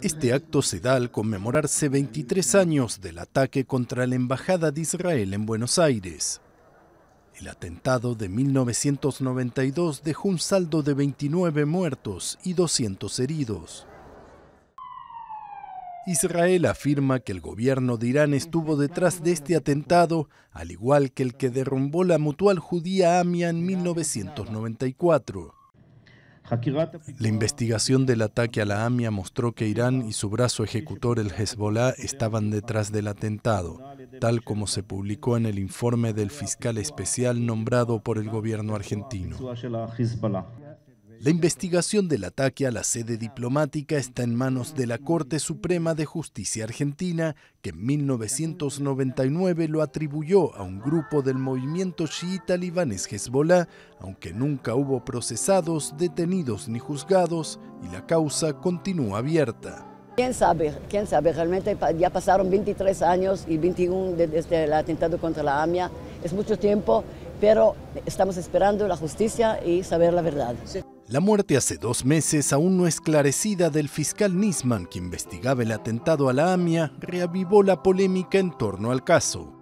Este acto se da al conmemorarse 23 años del ataque contra la Embajada de Israel en Buenos Aires. El atentado de 1992 dejó un saldo de 29 muertos y 200 heridos. Israel afirma que el gobierno de Irán estuvo detrás de este atentado, al igual que el que derrumbó la mutual judía AMIA en 1994. La investigación del ataque a la AMIA mostró que Irán y su brazo ejecutor, el Hezbollah, estaban detrás del atentado, tal como se publicó en el informe del fiscal especial nombrado por el gobierno argentino. La investigación del ataque a la sede diplomática está en manos de la Corte Suprema de Justicia Argentina, que en 1999 lo atribuyó a un grupo del movimiento shiita libanés Hezbollah, aunque nunca hubo procesados, detenidos ni juzgados, y la causa continúa abierta. ¿Quién sabe? ¿Quién sabe? Realmente ya pasaron 23 años y 21 desde este, el atentado contra la AMIA. Es mucho tiempo, pero estamos esperando la justicia y saber la verdad. La muerte hace dos meses aún no esclarecida del fiscal Nisman que investigaba el atentado a la AMIA reavivó la polémica en torno al caso.